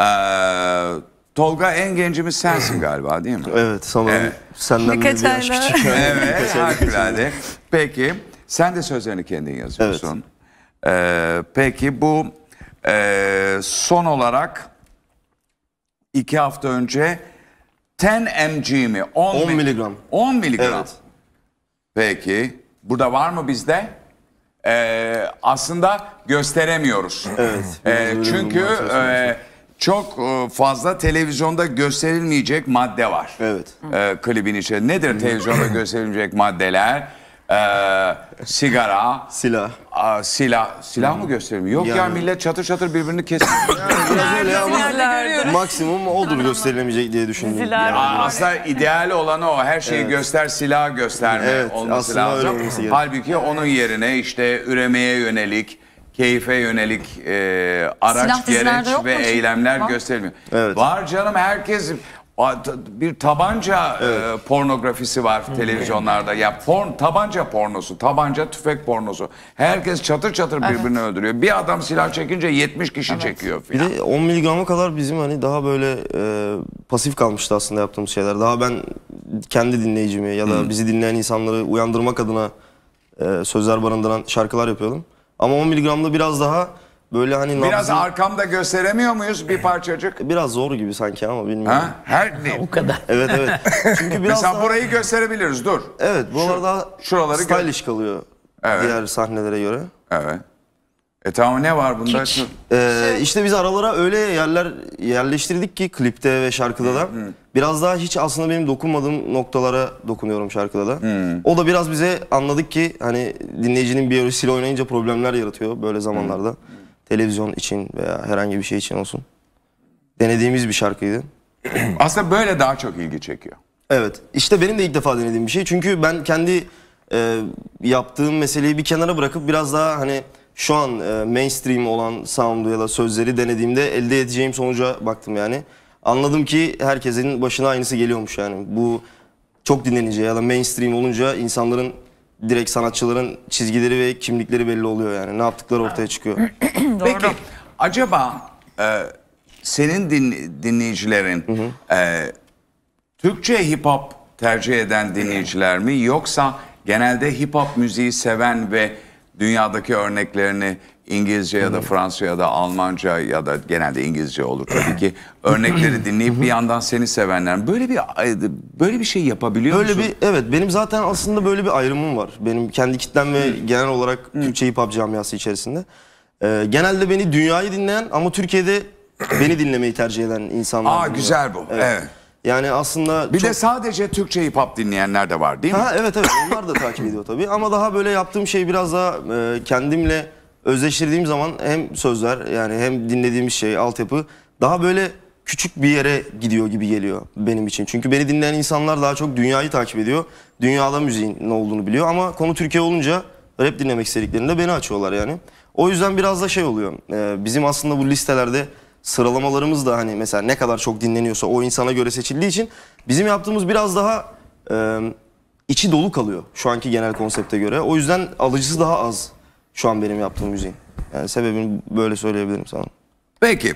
Ee, Tolga en gencimiz sensin galiba değil mi? Evet sanırım ee, evet. senden Birkaç bir aşk ayla. Evet harikulade. Peki sen de sözlerini kendin yazıyorsun. Evet. Ee, peki bu e, son olarak iki hafta önce 10 mg mi? 10, 10 miligram. 10 miligram. Evet. Peki burada var mı bizde? Ee, aslında gösteremiyoruz. Evet. Ee, çünkü... E, çok e, fazla televizyonda gösterilmeyecek madde var. Evet. E, klibin içinde. Nedir televizyonda gösterilmeyecek maddeler? E, sigara. Silah. A, silah. Silah mı gösterilmiyor? Yok Yani. ya millet çatır çatır birbirini kesiyor. Biraz öyle ama maksimum odur gösterilemeyecek diye düşündüm. Yani. aslında ideal olanı o. Her şeyi göster, silah gösterme Evet, olması aslında öyle lazım. Halbuki onun yerine işte üremeye yönelik, keyfe yönelik e, araç, gereç ve eylemler tamam. gösterilmiyor. Evet. Var canım herkes bir tabanca e, evet. e, pornografisi var hmm. televizyonlarda. Ya porn tabanca pornosu, tabanca tüfek pornosu. Herkes çatır çatır evet. birbirini öldürüyor. Bir adam silah çekince 70 kişi evet. çekiyor filan. Bir de 10 miligrama kadar bizim hani daha böyle e, pasif kalmıştı aslında yaptığımız şeyler. Daha ben kendi dinleyicimi ya da Hı. Hmm. bizi dinleyen insanları uyandırmak adına e, sözler barındıran şarkılar yapıyordum. Ama 10 miligramda biraz daha böyle hani Biraz arkamda gösteremiyor muyuz bir parçacık? E, biraz zor gibi sanki ama bilmiyorum. Ha? Her ne? O kadar. Evet evet. Çünkü biraz Mesela daha burayı gösterebiliriz. Dur. evet buralar daha şuraları gö- kalıyor Evet. diğer sahnelere göre. Evet. E tamam ne var bunda? Kiç. Ee, işte biz aralara öyle yerler yerleştirdik ki klipte ve şarkıda da. Hı. Biraz daha hiç aslında benim dokunmadığım noktalara dokunuyorum şarkıda da. Hı. O da biraz bize anladık ki hani dinleyicinin biyolojisiyle oynayınca problemler yaratıyor böyle zamanlarda. Hı. Televizyon için veya herhangi bir şey için olsun. Denediğimiz bir şarkıydı. aslında böyle daha çok ilgi çekiyor. Evet. İşte benim de ilk defa denediğim bir şey. Çünkü ben kendi e, yaptığım meseleyi bir kenara bırakıp biraz daha hani şu an e, mainstream olan sound'u ya da sözleri denediğimde elde edeceğim sonuca baktım yani. Anladım ki herkesin başına aynısı geliyormuş yani. Bu çok dinlenince ya da mainstream olunca insanların direkt sanatçıların çizgileri ve kimlikleri belli oluyor yani. Ne yaptıkları ortaya çıkıyor. Peki acaba e, senin din, dinleyicilerin hı hı. E, Türkçe hip hop tercih eden dinleyiciler mi yoksa genelde hip hop müziği seven ve dünyadaki örneklerini İngilizce ya da Fransızca ya da Almanca ya da genelde İngilizce olur tabii ki örnekleri dinleyip bir yandan seni sevenler böyle bir böyle bir şey yapabiliyor böyle musun? bir evet benim zaten aslında böyle bir ayrımım var benim kendi kitlem ve hmm. genel olarak hmm. Türkçe hip hop camiası içerisinde ee, genelde beni dünyayı dinleyen ama Türkiye'de beni dinlemeyi tercih eden insanlar. Aa dinliyor. güzel bu evet. evet. Yani aslında Bir çok... de sadece Türkçe hip hop dinleyenler de var değil mi? Ha, evet evet onlar da takip ediyor tabii ama daha böyle yaptığım şey biraz daha e, kendimle özleştirdiğim zaman hem sözler yani hem dinlediğimiz şey altyapı daha böyle küçük bir yere gidiyor gibi geliyor benim için. Çünkü beni dinleyen insanlar daha çok dünyayı takip ediyor. Dünyada müziğin ne olduğunu biliyor ama konu Türkiye olunca rap dinlemek istediklerinde beni açıyorlar yani. O yüzden biraz da şey oluyor. E, bizim aslında bu listelerde sıralamalarımız da hani mesela ne kadar çok dinleniyorsa o insana göre seçildiği için bizim yaptığımız biraz daha e, içi dolu kalıyor şu anki genel konsepte göre. O yüzden alıcısı daha az şu an benim yaptığım müziğin. Yani sebebini böyle söyleyebilirim sana. Peki.